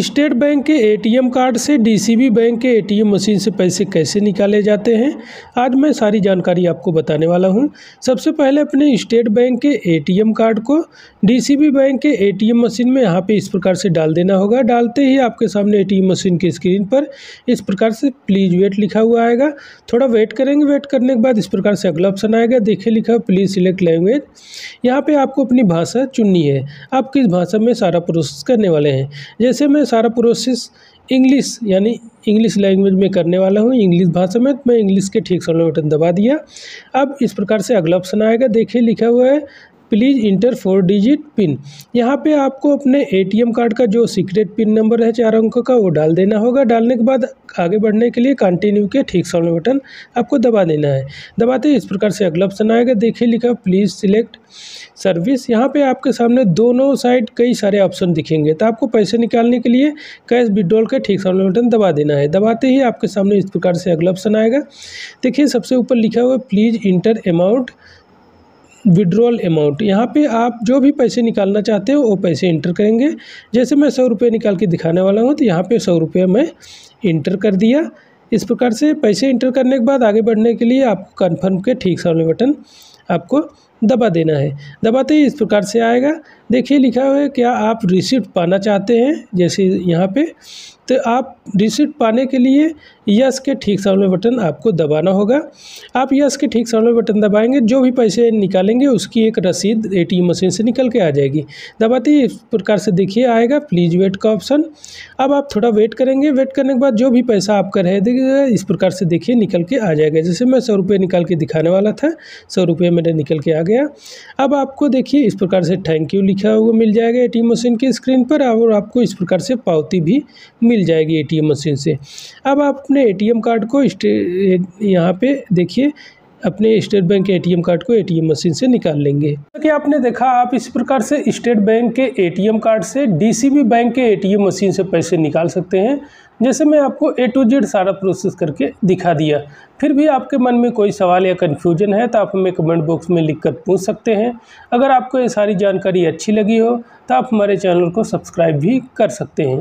state Bank के ATM card से DCB bank के एटीएम मशीन से पैसे कैसे निकाले जाते हैं आज मैं सारी जानकारी आपको बताने वाला हूं सबसे पहले अपने स्टेट बैंक के एटीएम कार्ड को डीसीबी बैंक के एटीएम मशीन में यहां पे इस प्रकार से डाल देना होगा डालते ही आपके सामने एटीएम मशीन की स्क्रीन पर इस प्रकार से प्लीज़ वेट लिखा हुआ आएगा थोड़ा वेट करेंगे वेट करने के बाद इस प्रकार से अगला ऑप्शन आएगा देखिए लिखा प्लीज़ सिलेक्ट लैंग्वेज यहाँ पर आपको अपनी भाषा चुननी है आप किस भाषा में सारा प्रोसेस करने वाले हैं जैसे मैं मैं सारा प्रोसेस इंग्लिश यानी इंग्लिश लैंग्वेज में करने वाला हूँ इंग्लिश भाषा में तो मैं इंग्लिश के ठीक से बटन दबा दिया अब इस प्रकार से अगला ऑप्शन आएगा देखिए लिखा हुआ है please enter four digit PIN यहाँ पे आपको अपने एटीएम कार्ड का जो सीक्रेट पिन नंबर है चार अंकों का वो डाल देना होगा डालने के बाद आगे बढ़ने के लिए कंटिन्यू के ठीक सामने बटन आपको दबा देना है दबाते इस प्रकार से अगला ऑप्शन आएगा देखिए लिखा प्लीज़ सिलेक्ट सर्विस यहाँ पे आपके सामने दोनों साइड कई सारे ऑप्शन दिखेंगे तो आपको पैसे निकालने के लिए कैश विड्रॉल के ठीक सामने बटन दबा देना है दबाते ही आपके सामने इस प्रकार से अगला ऑप्शन आएगा देखिए सबसे ऊपर लिखा हुआ please enter amount withdrawal amount यहाँ पे आप जो भी पैसे निकालना चाहते हो वो पैसे इंटर करेंगे जैसे मैं सौ रुपये निकाल के दिखाने वाला हूँ तो यहाँ पे सौ रुपये मैं इंटर कर दिया इस प्रकार से पैसे इंटर करने के बाद आगे बढ़ने के लिए आपको कन्फर्म के ठीक सामने बटन आपको दबा देना है दबाते ही इस प्रकार से आएगा देखिए लिखा हुआ है क्या आप रिसिप्ट पाना चाहते हैं जैसे यहाँ पे तो आप रिसिप्ट पाने के लिए यस के ठीक सामने बटन आपको दबाना होगा आप यस के ठीक सामने बटन दबाएंगे जो भी पैसे निकालेंगे उसकी एक रसीद ए मशीन से निकल के आ जाएगी दबाते ही इस प्रकार से देखिए आएगा प्लीज़ वेट का ऑप्शन अब आप थोड़ा वेट करेंगे वेट करने के बाद जो भी पैसा आपका रह देगा इस प्रकार से देखिए निकल के आ जाएगा जैसे मैं सौ रुपये निकाल के दिखाने वाला था सौ रुपये मेरे निकल के आ गया गया अब आपको देखिए इस प्रकार से थैंक यू लिखा हुआ मिल जाएगा एटीएम मशीन के स्क्रीन पर और आपको इस प्रकार से पावती भी मिल जाएगी एटीएम मशीन से अब आपने एटीएम कार्ड को यहाँ पे देखिए अपने स्टेट बैंक के एटीएम कार्ड को एटीएम मशीन से निकाल लेंगे कि आपने देखा आप इस प्रकार से स्टेट बैंक के एटीएम कार्ड से डीसीबी बैंक के एटीएम मशीन से पैसे निकाल सकते हैं जैसे मैं आपको ए टू जेड सारा प्रोसेस करके दिखा दिया फिर भी आपके मन में कोई सवाल या कन्फ्यूजन है तो आप हमें कमेंट बॉक्स में लिख कर पूछ सकते हैं अगर आपको ये सारी जानकारी अच्छी लगी हो तो आप हमारे चैनल को सब्सक्राइब भी कर सकते हैं